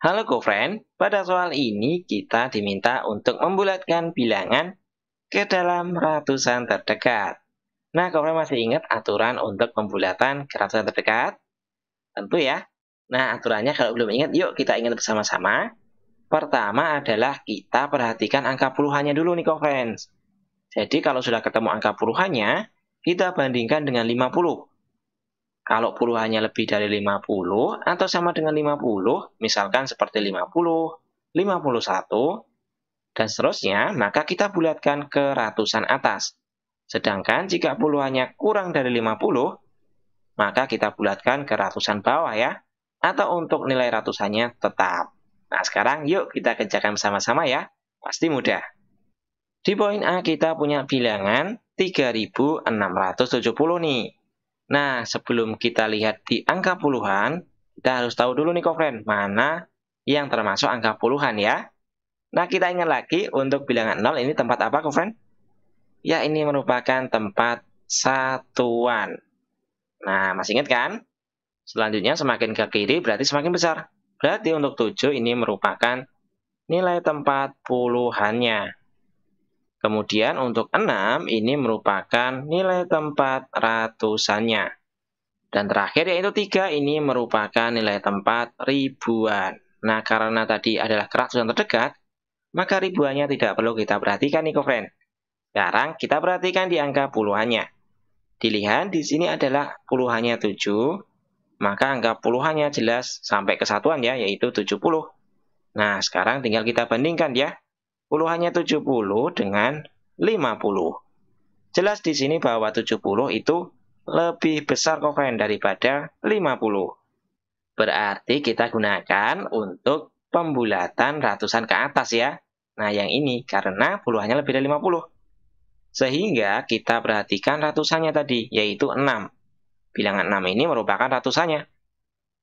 Halo GoFriend, pada soal ini kita diminta untuk membulatkan bilangan ke dalam ratusan terdekat. Nah, GoFriend masih ingat aturan untuk pembulatan ke ratusan terdekat? Tentu ya. Nah, aturannya kalau belum ingat, yuk kita ingat bersama-sama. Pertama adalah kita perhatikan angka puluhannya dulu nih GoFriend. Jadi kalau sudah ketemu angka puluhannya, kita bandingkan dengan 50. Kalau puluhannya lebih dari 50 atau sama dengan 50, misalkan seperti 50, 51, dan seterusnya, maka kita bulatkan ke ratusan atas. Sedangkan jika puluhannya kurang dari 50, maka kita bulatkan ke ratusan bawah ya, atau untuk nilai ratusannya tetap. Nah, sekarang yuk kita kerjakan bersama-sama ya, pasti mudah. Di poin A kita punya bilangan 3670 nih. Nah, sebelum kita lihat di angka puluhan, kita harus tahu dulu nih kofren, mana yang termasuk angka puluhan ya. Nah, kita ingat lagi untuk bilangan 0 ini tempat apa kofren? Ya, ini merupakan tempat satuan. Nah, masih ingat kan? Selanjutnya semakin ke kiri berarti semakin besar. Berarti untuk 7 ini merupakan nilai tempat puluhannya. Kemudian untuk 6 ini merupakan nilai tempat ratusannya. Dan terakhir yaitu 3 ini merupakan nilai tempat ribuan. Nah karena tadi adalah keratusan terdekat, maka ribuannya tidak perlu kita perhatikan nih kofren. Sekarang kita perhatikan di angka puluhannya. Dilihat di sini adalah puluhannya 7, maka angka puluhannya jelas sampai kesatuan ya, yaitu 70. Nah, sekarang tinggal kita bandingkan ya puluhannya 70 dengan 50. Jelas di sini bahwa 70 itu lebih besar kokain daripada 50. Berarti kita gunakan untuk pembulatan ratusan ke atas ya. Nah yang ini karena puluhannya lebih dari 50. Sehingga kita perhatikan ratusannya tadi, yaitu 6. Bilangan 6 ini merupakan ratusannya.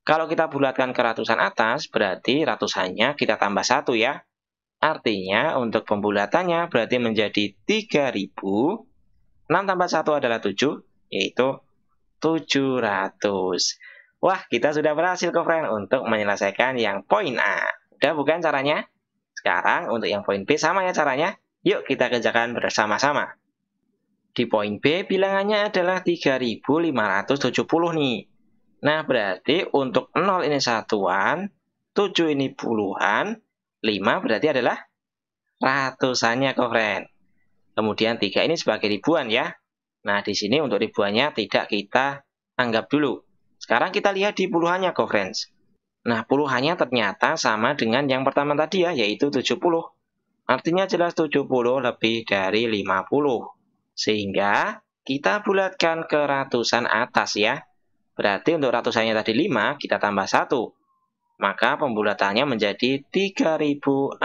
Kalau kita bulatkan ke ratusan atas, berarti ratusannya kita tambah 1 ya. Artinya untuk pembulatannya berarti menjadi 3000. 6 tambah 1 adalah 7, yaitu 700. Wah, kita sudah berhasil ke friend untuk menyelesaikan yang poin A. Udah bukan caranya? Sekarang untuk yang poin B sama ya caranya. Yuk kita kerjakan bersama-sama. Di poin B bilangannya adalah 3570 nih. Nah, berarti untuk 0 ini satuan, 7 ini puluhan, 5 berarti adalah ratusannya kok Kemudian 3 ini sebagai ribuan ya. Nah, di sini untuk ribuannya tidak kita anggap dulu. Sekarang kita lihat di puluhannya kok Nah, puluhannya ternyata sama dengan yang pertama tadi ya, yaitu 70. Artinya jelas 70 lebih dari 50. Sehingga kita bulatkan ke ratusan atas ya. Berarti untuk ratusannya tadi 5, kita tambah 1 maka pembulatannya menjadi 3600.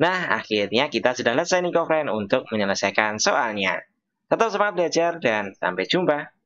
Nah, akhirnya kita sudah selesai nih, friend, untuk menyelesaikan soalnya. Tetap semangat belajar dan sampai jumpa.